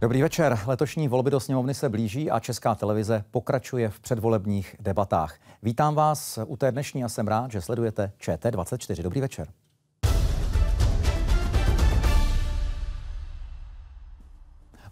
Dobrý večer. Letošní volby do sněmovny se blíží a Česká televize pokračuje v předvolebních debatách. Vítám vás u té dnešní a jsem rád, že sledujete ČT24. Dobrý večer.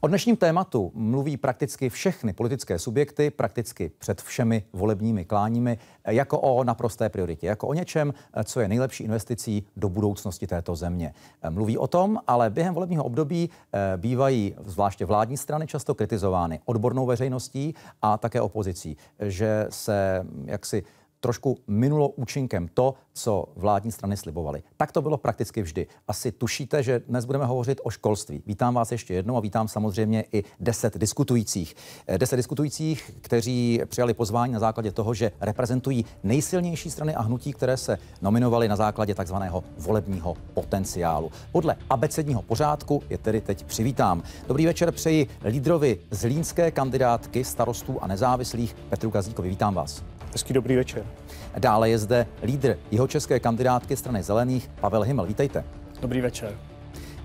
O dnešním tématu mluví prakticky všechny politické subjekty, prakticky před všemi volebními kláními, jako o naprosté prioritě, jako o něčem, co je nejlepší investicí do budoucnosti této země. Mluví o tom, ale během volebního období eh, bývají zvláště vládní strany často kritizovány odbornou veřejností a také opozicí, že se jaksi trošku minulo účinkem to, co vládní strany slibovaly. Tak to bylo prakticky vždy. Asi tušíte, že dnes budeme hovořit o školství. Vítám vás ještě jednou a vítám samozřejmě i deset diskutujících. Eh, deset diskutujících, kteří přijali pozvání na základě toho, že reprezentují nejsilnější strany a hnutí, které se nominovaly na základě takzvaného volebního potenciálu. Podle abecedního pořádku je tedy teď přivítám. Dobrý večer přeji lídrovi zlínské kandidátky starostů a nezávislých Petru Gazdíkovi. Vítám vás. Hezký dobrý večer. Dále je zde lídr jeho české kandidátky strany zelených Pavel Himmel. Vítejte. Dobrý večer.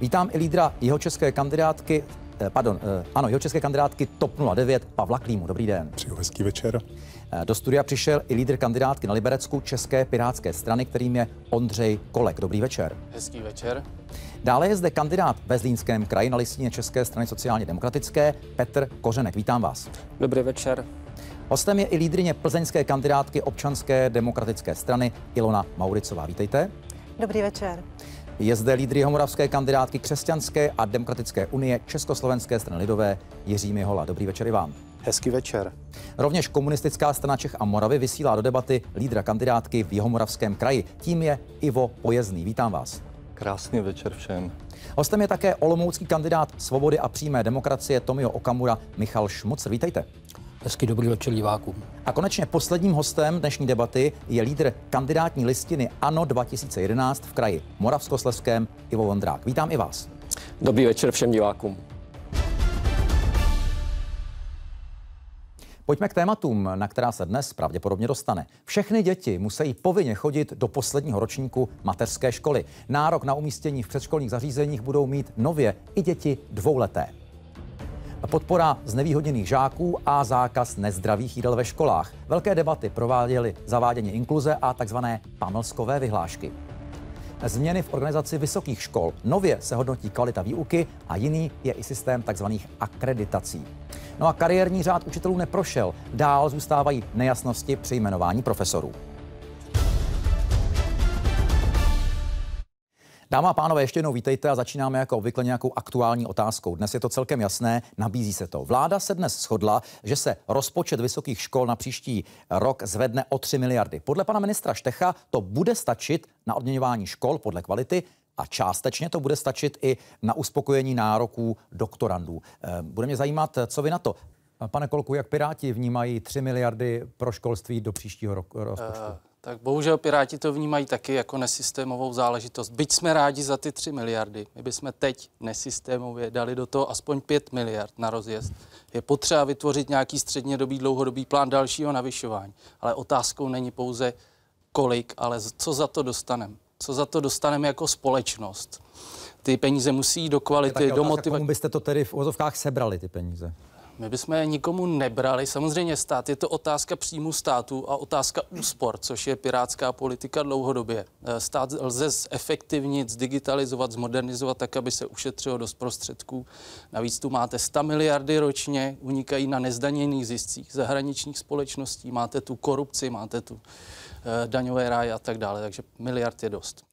Vítám i lídra jeho české kandidátky eh, pardon, eh, ano, jeho české kandidátky TOP 09 Pavla Klímu. Dobrý den. Přeju hezký večer. Eh, do studia přišel i lídr kandidátky na Liberecku České pirátské strany, kterým je Ondřej Kolek. Dobrý večer. Hezký večer. Dále je zde kandidát ve Zlínském kraji na listině České strany sociálně demokratické Petr Kořenek. Vítám vás. Dobrý večer. Hostem je i lídrině plzeňské kandidátky občanské demokratické strany Ilona Mauricová. Vítejte. Dobrý večer. Je zde lídr jihomoravské kandidátky Křesťanské a demokratické unie Československé strany lidové Jiří Mihola. Dobrý večer i vám. Hezký večer. Rovněž komunistická strana Čech a Moravy vysílá do debaty lídra kandidátky v jihomoravském kraji. Tím je Ivo Pojezný. Vítám vás. Krásný večer všem. Hostem je také olomoucký kandidát Svobody a přímé demokracie Tomio Okamura Michal Šmucr. Vítejte. Hezky dobrý večer divákům. A konečně posledním hostem dnešní debaty je lídr kandidátní listiny ANO 2011 v kraji Moravskosleském Ivo Vondrák. Vítám i vás. Dobrý večer všem divákům. Pojďme k tématům, na která se dnes pravděpodobně dostane. Všechny děti musí povinně chodit do posledního ročníku mateřské školy. Nárok na umístění v předškolních zařízeních budou mít nově i děti dvouleté podpora znevýhodněných žáků a zákaz nezdravých jídel ve školách. Velké debaty prováděly zavádění inkluze a tzv. panelskové vyhlášky. Změny v organizaci vysokých škol. Nově se hodnotí kvalita výuky a jiný je i systém tzv. akreditací. No a kariérní řád učitelů neprošel. Dál zůstávají nejasnosti při jmenování profesorů. Dáma a pánové, ještě jednou vítejte a začínáme jako obvykle nějakou aktuální otázkou. Dnes je to celkem jasné, nabízí se to. Vláda se dnes shodla, že se rozpočet vysokých škol na příští rok zvedne o 3 miliardy. Podle pana ministra Štecha to bude stačit na odměňování škol podle kvality a částečně to bude stačit i na uspokojení nároků doktorandů. Ehm, bude mě zajímat, co vy na to. Pane Kolku, jak Piráti vnímají 3 miliardy pro školství do příštího roku rozpočtu? Uh... Tak bohužel Piráti to vnímají taky jako nesystémovou záležitost. Byť jsme rádi za ty 3 miliardy, my bychom teď nesystémově dali do toho aspoň 5 miliard na rozjezd. Je potřeba vytvořit nějaký střednědobý, dlouhodobý plán dalšího navyšování. Ale otázkou není pouze kolik, ale co za to dostaneme. Co za to dostaneme jako společnost. Ty peníze musí jít do kvality, do motivace. Komu byste to tedy v ozovkách sebrali, ty peníze? My bychom je nikomu nebrali. Samozřejmě stát, je to otázka příjmu státu a otázka úspor, což je pirátská politika dlouhodobě. Eh, stát lze zefektivnit, zdigitalizovat, zmodernizovat tak, aby se ušetřilo dost prostředků. Navíc tu máte 100 miliardy ročně, unikají na nezdaněných ziscích zahraničních společností, máte tu korupci, máte tu eh, daňové ráje a tak dále, takže miliard je dost.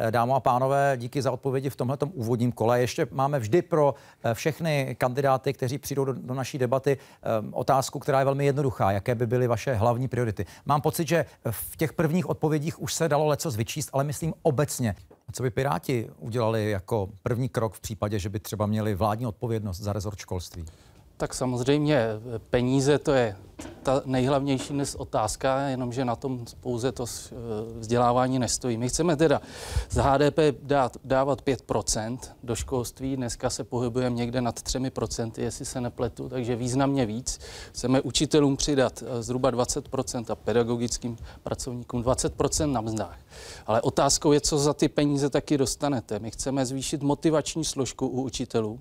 Eh, dámo a pánové, díky za odpovědi v tomhle úvodním kole. Ještě máme vždy pro eh, všechny kandidáty, kteří přijdou do, do naší debaty, eh, otázku, která je velmi jednoduchá. Jaké by byly vaše hlavní priority? Mám pocit, že v těch prvních odpovědích už se dalo leco zvyčíst, ale myslím obecně. Co by Piráti udělali jako první krok v případě, že by třeba měli vládní odpovědnost za rezort školství? Tak samozřejmě peníze to je ta nejhlavnější dnes otázka, jenomže na tom pouze to eh, vzdělávání nestojí. My chceme teda z HDP dát, dávat 5% do školství, dneska se pohybujeme někde nad 3%, jestli se nepletu, takže významně víc. Chceme učitelům přidat eh, zhruba 20% a pedagogickým pracovníkům 20% na mzdách. Ale otázkou je, co za ty peníze taky dostanete. My chceme zvýšit motivační složku u učitelů,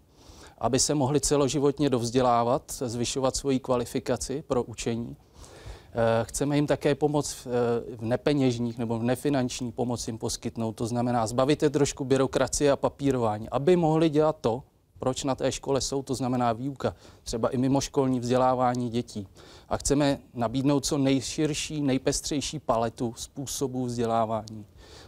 aby se mohli celoživotně dovzdělávat, zvyšovat svoji kvalifikaci pro učení. Eh, chceme jim také pomoc eh, v nepeněžních nebo v nefinanční pomoc jim poskytnout. To znamená zbavit je trošku byrokracie a papírování, aby mohli dělat to, proč na té škole jsou, to znamená výuka, třeba i mimoškolní vzdělávání dětí. A chceme nabídnout co nejširší, nejpestřejší paletu způsobů vzdělávání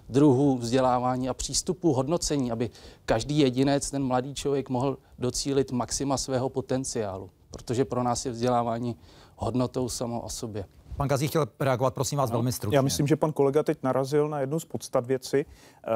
druhů vzdělávání a přístupu hodnocení, aby každý jedinec, ten mladý člověk, mohl docílit maxima svého potenciálu, protože pro nás je vzdělávání hodnotou samo o sobě. Pan Gazí chtěl reagovat, prosím vás, no, velmi stručně. Já myslím, že pan kolega teď narazil na jednu z podstat věci. Eh,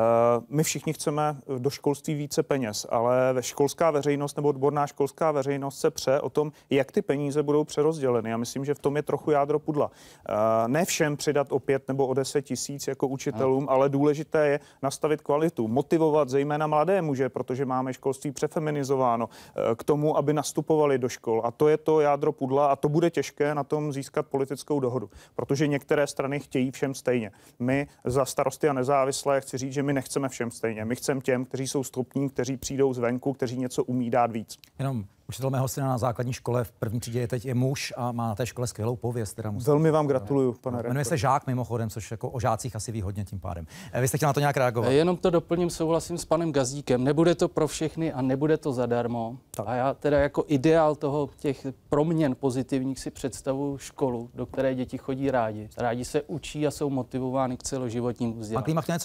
my všichni chceme do školství více peněz, ale školská veřejnost nebo odborná školská veřejnost se pře o tom, jak ty peníze budou přerozděleny. Já myslím, že v tom je trochu jádro pudla. Eh, ne všem přidat o pět nebo o deset tisíc jako učitelům, no. ale důležité je nastavit kvalitu, motivovat zejména mladé muže, protože máme školství přefeminizováno eh, k tomu, aby nastupovali do škol. A to je to jádro pudla a to bude těžké na tom získat politickou dohodu dohodu, protože některé strany chtějí všem stejně. My za starosty a nezávislé chci říct, že my nechceme všem stejně. My chceme těm, kteří jsou stropní, kteří přijdou zvenku, kteří něco umí dát víc. Jenom Učitel mého syna na základní škole v první třídě je teď je muž a má na té škole skvělou pověst. Teda musím Velmi vám gratuluju, pane no, Jmenuje se Žák mimochodem, což jako o žácích asi výhodně tím pádem. Eh, vy jste chtěl na to nějak reagovat? Eh, jenom to doplním, souhlasím s panem Gazíkem. Nebude to pro všechny a nebude to zadarmo. Tak. A já teda jako ideál toho těch proměn pozitivních si představu školu, do které děti chodí rádi. Rádi se učí a jsou motivovány k celoživotnímu vzdělání.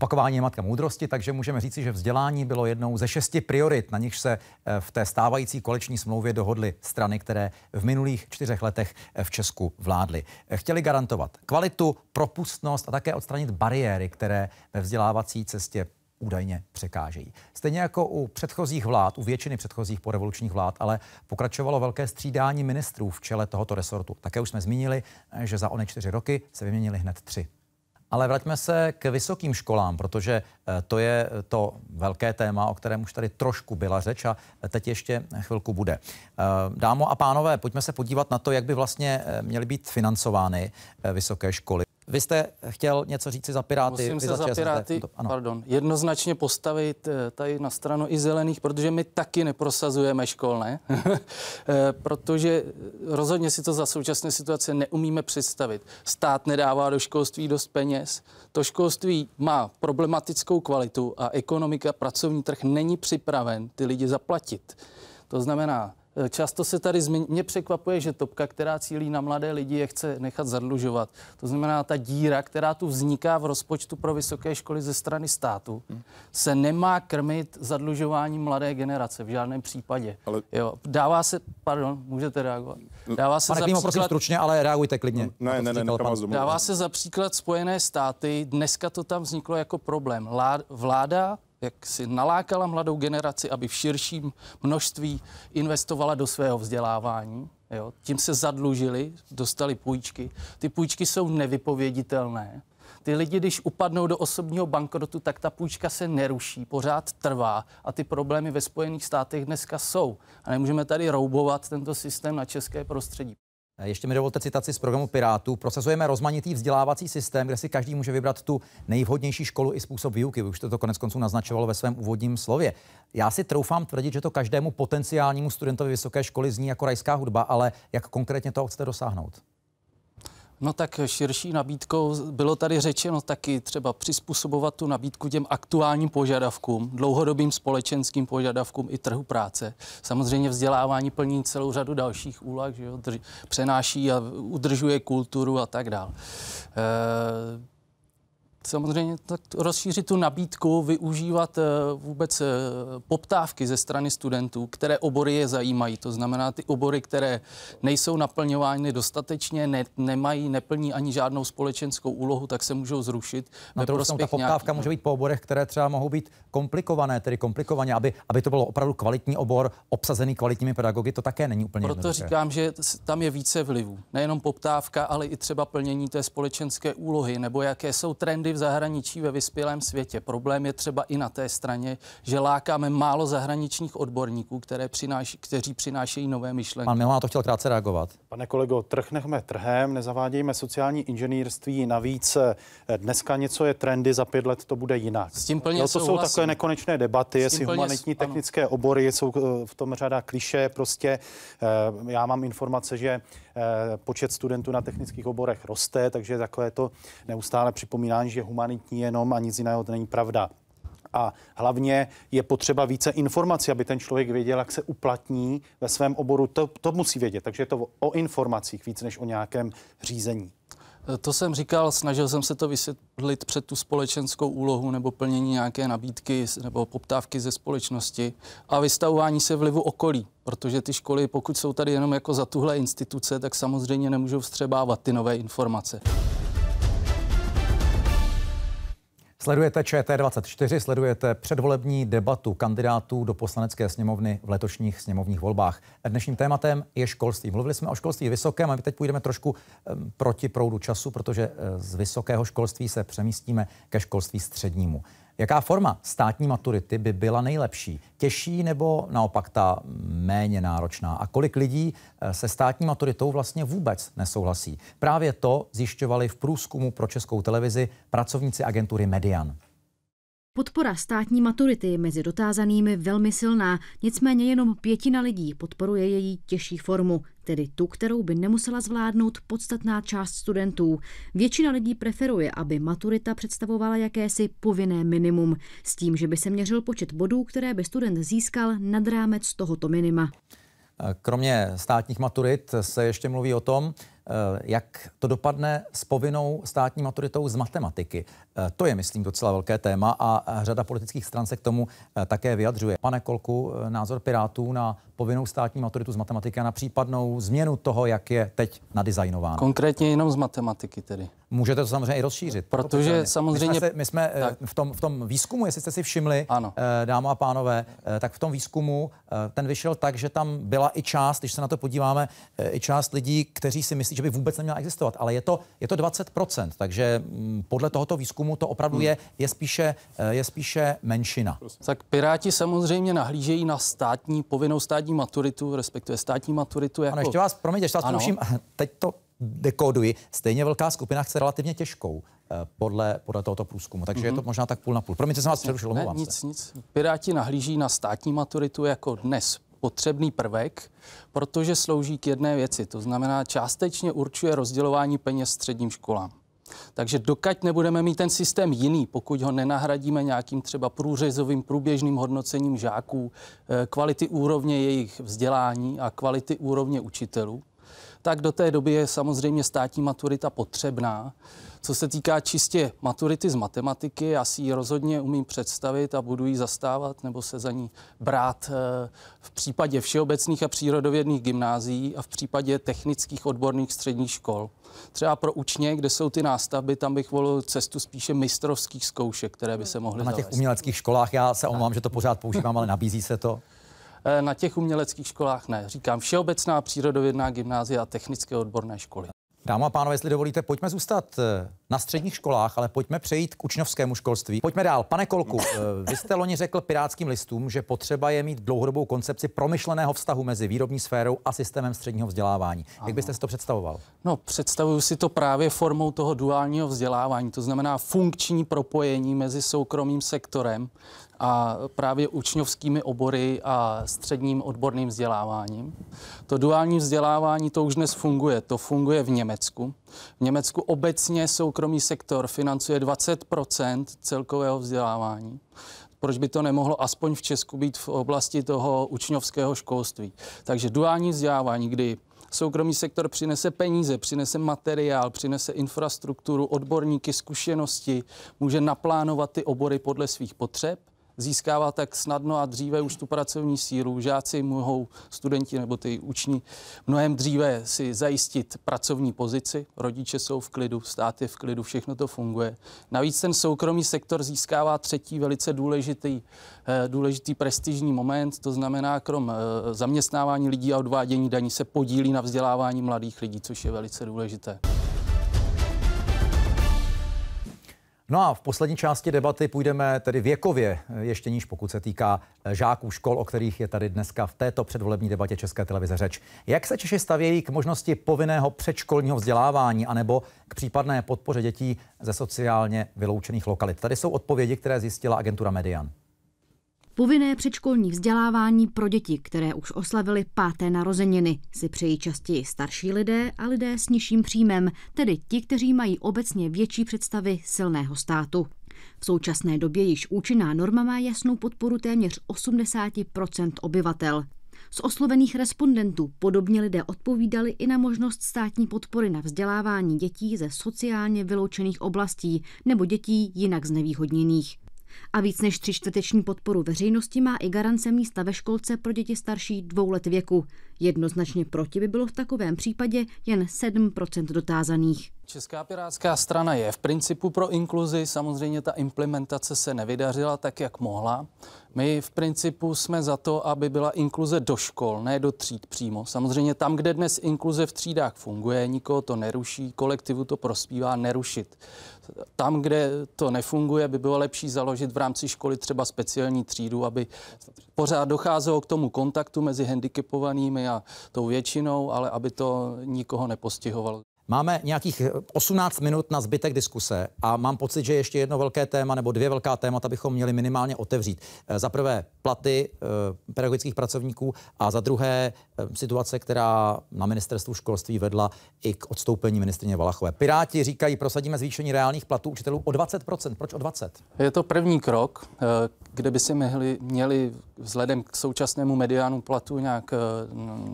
Opakování je matka moudrosti, takže můžeme říci, že vzdělání bylo jednou ze šesti priorit, na nichž se eh, v té stávající koleční smlouvě dohodly strany, které v minulých čtyřech letech eh, v Česku vládly. Eh, chtěli garantovat kvalitu, propustnost a také odstranit bariéry, které ve vzdělávací cestě údajně překážejí. Stejně jako u předchozích vlád, u většiny předchozích porevolučních vlád, ale pokračovalo velké střídání ministrů v čele tohoto resortu. Také už jsme zmínili, že za one čtyři roky se vyměnili hned tři. Ale vraťme se k vysokým školám, protože eh, to je eh, to velké téma, o kterém už tady trošku byla řeč a eh, teď ještě chvilku bude. Dámo a pánové, pojďme se podívat na to, jak by vlastně měly být financovány vysoké školy. Vy jste chtěl něco říci za Piráty. Musím se za, za Piráty, ano. pardon, jednoznačně postavit eh, tady na stranu i zelených, protože my taky neprosazujeme školné, eh, protože rozhodně si to za současné situace neumíme představit. Stát nedává do školství dost peněz, to školství má problematickou kvalitu a ekonomika, pracovní trh není připraven ty lidi zaplatit. To znamená, Eh, často se tady zmi mě překvapuje, že topka, která cílí na mladé lidi, je chce nechat zadlužovat. To znamená, ta díra, která tu vzniká v rozpočtu pro vysoké školy ze strany státu, se nemá krmit zadlužováním mladé generace v žádném případě. Ale... Jo, dává se, pardon, můžete reagovat. Dává se Pane za příklad... prosím stručně, ale reagujte klidně. Ne, jako ne, ne, ne pan... Dává se za příklad Spojené státy, dneska to tam vzniklo jako problém. Vláda jak si nalákala mladou generaci, aby v širším množství investovala do svého vzdělávání. Jo? Tím se zadlužili, dostali půjčky. Ty půjčky jsou nevypověditelné. Ty lidi, když upadnou do osobního bankrotu, tak ta půjčka se neruší, pořád trvá a ty problémy ve Spojených státech dneska jsou. A nemůžeme tady roubovat tento systém na české prostředí. Eh, ještě mi dovolte citaci z programu Pirátů. Procesujeme rozmanitý vzdělávací systém, kde si každý může vybrat tu nejvhodnější školu i způsob výuky. už jste to konec konců naznačovalo ve svém úvodním slově. Já si troufám tvrdit, že to každému potenciálnímu studentovi vysoké školy zní jako rajská hudba, ale jak konkrétně toho chcete dosáhnout? No tak širší nabídkou bylo tady řečeno taky třeba přizpůsobovat tu nabídku těm aktuálním požadavkům, dlouhodobým společenským požadavkům i trhu práce. Samozřejmě vzdělávání plní celou řadu dalších úlah, že jo, drž, přenáší a udržuje kulturu a tak dále. Eh, samozřejmě tak rozšířit tu nabídku, využívat eh, vůbec eh, poptávky ze strany studentů, které obory je zajímají. To znamená ty obory, které nejsou naplňovány dostatečně, ne, nemají, neplní ani žádnou společenskou úlohu, tak se můžou zrušit. Na to prostě ta poptávka nějaký... může být po oborech, které třeba mohou být komplikované, tedy komplikovaně, aby, aby to bylo opravdu kvalitní obor, obsazený kvalitními pedagogy, to také není úplně Proto jednoduché. říkám, že tam je více vlivů. Nejenom poptávka, ale i třeba plnění té společenské úlohy, nebo jaké jsou trendy v zahraničí ve vyspělém světě. Problém je třeba i na té straně, že lákáme málo zahraničních odborníků, které přináš, kteří přinášejí nové myšlenky. Pan Milá to chtěl krátce reagovat. Pane kolego, trh nechme trhem, nezavádějme sociální inženýrství. Navíc eh, dneska něco je trendy, za pět let to bude jinak. S tím plně no, to jsou takové nekonečné debaty, jestli humanitní s... technické ano. obory jsou eh, v tom řada kliše. Prostě eh, já mám informace, že počet studentů na technických oborech roste, takže takové to neustále připomínání, že že humanitní jenom a nic jiného to není pravda. A hlavně je potřeba více informací, aby ten člověk věděl, jak se uplatní ve svém oboru. To, to musí vědět, takže je to o informacích víc než o nějakém řízení. To jsem říkal, snažil jsem se to vysvětlit před tu společenskou úlohu nebo plnění nějaké nabídky nebo poptávky ze společnosti a vystavování se vlivu okolí, protože ty školy, pokud jsou tady jenom jako za tuhle instituce, tak samozřejmě nemůžou vstřebávat ty nové informace. Sledujete ČT24, sledujete předvolební debatu kandidátů do poslanecké sněmovny v letošních sněmovních volbách. Dnešním tématem je školství. Mluvili jsme o školství vysokém a my teď půjdeme trošku proti proudu času, protože eh, z vysokého školství se přemístíme ke školství střednímu. Jaká forma státní maturity by byla nejlepší? Těžší nebo naopak ta méně náročná? A kolik lidí eh, se státní maturitou vlastně vůbec nesouhlasí? Právě to zjišťovali v průzkumu pro českou televizi pracovníci agentury Median. Podpora státní maturity je mezi dotázanými velmi silná, nicméně jenom pětina lidí podporuje její těžší formu, tedy tu, kterou by nemusela zvládnout podstatná část studentů. Většina lidí preferuje, aby maturita představovala jakési povinné minimum, s tím, že by se měřil počet bodů, které by student získal nad rámec tohoto minima. Kromě státních maturit se ještě mluví o tom, Eh, jak to dopadne s povinnou státní maturitou z matematiky. Eh, to je, myslím, docela velké téma a řada politických stran se k tomu eh, také vyjadřuje. Pane Kolku, názor Pirátů na povinnou státní maturitu z matematiky a na případnou změnu toho, jak je teď nadizajnována. Konkrétně jenom z matematiky tedy můžete to samozřejmě i rozšířit. Protože to, samozřejmě... My jsme, se, my jsme eh, v, tom, v tom výzkumu, jestli jste si všimli, ano. Eh, dámy a pánové, eh, tak v tom výzkumu ten vyšel tak, že tam byla i část, když se na to podíváme, i část lidí, kteří si myslí, že by vůbec neměla existovat. Ale je to, je to 20%, takže mm, podle tohoto výzkumu to opravdu hmm. je, je, spíše, je spíše menšina. Tak Piráti samozřejmě nahlížejí na státní, povinnou státní maturitu, respektive státní maturitu. Jako... Ano, ještě vás, promiňte, ještě vás ano. Průším, teď to dekoduji, stejně velká skupina chce relativně těžkou eh, podle, podle tohoto průzkumu. Takže mm-hmm. je to mhm. možná tak půl na půl. Promiňte, jsem vás přerušil, ne, nic, se. nic. Piráti nahlíží na státní maturitu jako dnes potřebný prvek, protože slouží k jedné věci. To znamená, částečně určuje rozdělování peněz středním školám. Takže dokud nebudeme mít ten systém jiný, pokud ho nenahradíme nějakým třeba průřezovým průběžným hodnocením žáků, eh, kvality úrovně jejich vzdělání a kvality úrovně učitelů, tak do té doby je samozřejmě státní maturita potřebná. Co se týká čistě maturity z matematiky, já si ji rozhodně umím představit a budu ji zastávat nebo se za ní brát eh, v případě všeobecných a přírodovědných gymnázií a v případě technických odborných středních škol. Třeba pro učně, kde jsou ty nástavby, tam bych volil cestu spíše mistrovských zkoušek, které by se mohly a Na těch zavést. uměleckých školách, já se omlouvám, že to pořád používám, ale nabízí se to. Eh, na těch uměleckých školách ne. Říkám Všeobecná přírodovědná gymnázia a technické odborné školy. Dáma a pánové, jestli dovolíte, pojďme zůstat eh, na středních školách, ale pojďme přejít k učňovskému školství. Pojďme dál. Pane Kolku, eh, vy jste loni řekl pirátským listům, že potřeba je mít dlouhodobou koncepci promyšleného vztahu mezi výrobní sférou a systémem středního vzdělávání. Ano. Jak byste si to představoval? No, představuju si to právě formou toho duálního vzdělávání, to znamená funkční propojení mezi soukromým sektorem, a právě učňovskými obory a středním odborným vzděláváním. To duální vzdělávání to už dnes funguje. To funguje v Německu. V Německu obecně soukromý sektor financuje 20 celkového vzdělávání proč by to nemohlo aspoň v Česku být v oblasti toho učňovského školství. Takže duální vzdělávání, kdy soukromý sektor přinese peníze, přinese materiál, přinese infrastrukturu, odborníky, zkušenosti, může naplánovat ty obory podle svých potřeb získává tak snadno a dříve už tu pracovní sílu. Žáci mohou, studenti nebo ty uční, mnohem dříve si zajistit pracovní pozici. Rodiče jsou v klidu, stát je v klidu, všechno to funguje. Navíc ten soukromý sektor získává třetí velice důležitý, eh, důležitý prestižní moment, to znamená, krom eh, zaměstnávání lidí a odvádění daní se podílí na vzdělávání mladých lidí, což je velice důležité. No a v poslední části debaty půjdeme tedy věkově eh, ještě níž, pokud se týká eh, žáků škol, o kterých je tady dneska v této předvolební debatě České televize řeč. Jak se Češi stavějí k možnosti povinného předškolního vzdělávání anebo k případné podpoře dětí ze sociálně vyloučených lokalit? Tady jsou odpovědi, které zjistila agentura Median. Povinné předškolní vzdělávání pro děti, které už oslavily páté narozeniny, si přejí častěji starší lidé a lidé s nižším příjmem, tedy ti, kteří mají obecně větší představy silného státu. V současné době již účinná norma má jasnou podporu téměř 80 obyvatel. Z oslovených respondentů podobně lidé odpovídali i na možnost státní podpory na vzdělávání dětí ze sociálně vyloučených oblastí nebo dětí jinak znevýhodněných. A víc než tři čtvrteční podporu veřejnosti má i garance místa ve školce pro děti starší dvou let věku. Jednoznačně proti by bylo v takovém případě jen 7 dotázaných. Česká pirátská strana je v principu pro inkluzi, samozřejmě ta implementace se nevydařila tak, jak mohla. My v principu jsme za to, aby byla inkluze do škol, ne do tříd přímo. Samozřejmě tam, kde dnes inkluze v třídách funguje, nikoho to neruší, kolektivu to prospívá nerušit. Tam, kde to nefunguje, by bylo lepší založit v rámci školy třeba speciální třídu, aby pořád docházelo k tomu kontaktu mezi handicapovanými a tou většinou, ale aby to nikoho nepostihovalo. Máme nějakých 18 eh, minut na zbytek diskuse a mám pocit, že ještě jedno velké téma nebo dvě velká témata bychom měli minimálně otevřít. Eh, za prvé platy eh, pedagogických pracovníků a za druhé situace, která na ministerstvu školství vedla i k odstoupení ministrině Valachové. Piráti říkají, prosadíme zvýšení reálných platů učitelů o 20%. Proč o 20? Je to první krok kde by si měli, měli vzhledem k současnému mediánu platu nějak eh,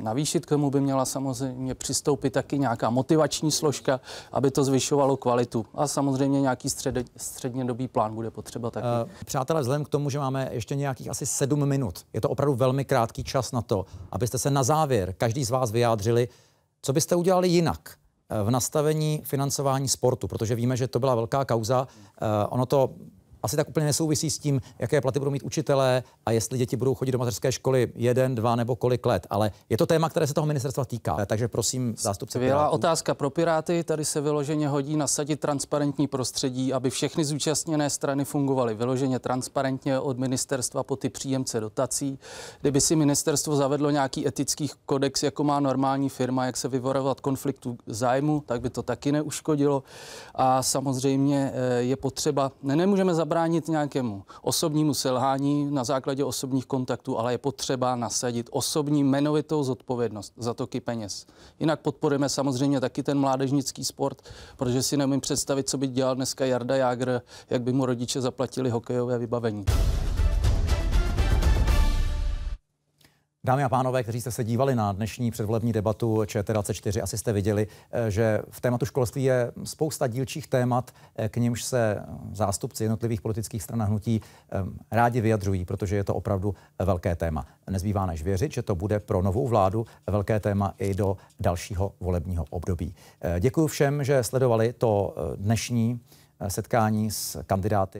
navýšit, k tomu by měla samozřejmě přistoupit taky nějaká motivační složka, aby to zvyšovalo kvalitu. A samozřejmě nějaký střed, střednědobý plán bude potřeba taky. Eh, přátelé, vzhledem k tomu, že máme ještě nějakých asi sedm minut, je to opravdu velmi krátký čas na to, abyste se na závěr každý z vás vyjádřili, co byste udělali jinak eh, v nastavení financování sportu, protože víme, že to byla velká kauza. Ono to asi tak úplně nesouvisí s tím, jaké platy budou mít učitelé a jestli děti budou chodit do mateřské školy jeden, dva nebo kolik let. Ale je to téma, které se toho ministerstva týká. Takže prosím, zástupce. Byla otázka pro Piráty. Tady se vyloženě hodí nasadit transparentní prostředí, aby všechny zúčastněné strany fungovaly vyloženě transparentně od ministerstva po ty příjemce dotací. Kdyby si ministerstvo zavedlo nějaký etický kodex, jako má normální firma, jak se vyvarovat konfliktu zájmu, tak by to taky neuškodilo. A samozřejmě eh, je potřeba, ne, nemůžeme zabrat zabránit nějakému osobnímu selhání na základě osobních kontaktů, ale je potřeba nasadit osobní jmenovitou zodpovědnost za toky peněz. Jinak podporujeme samozřejmě taky ten mládežnický sport, protože si nemím představit, co by dělal dneska Jarda Jágr, jak by mu rodiče zaplatili hokejové vybavení. Dámy a pánové, kteří jste se dívali na dnešní předvolební debatu ČT24, asi jste viděli, eh, že v tématu školství je spousta dílčích témat, eh, k nimž se zástupci jednotlivých politických stran a hnutí eh, rádi vyjadřují, protože je to opravdu velké téma. Nezbývá než věřit, že to bude pro novou vládu velké téma i do dalšího volebního období. Děkuji všem, že sledovali to dnešní setkání s kandidáty.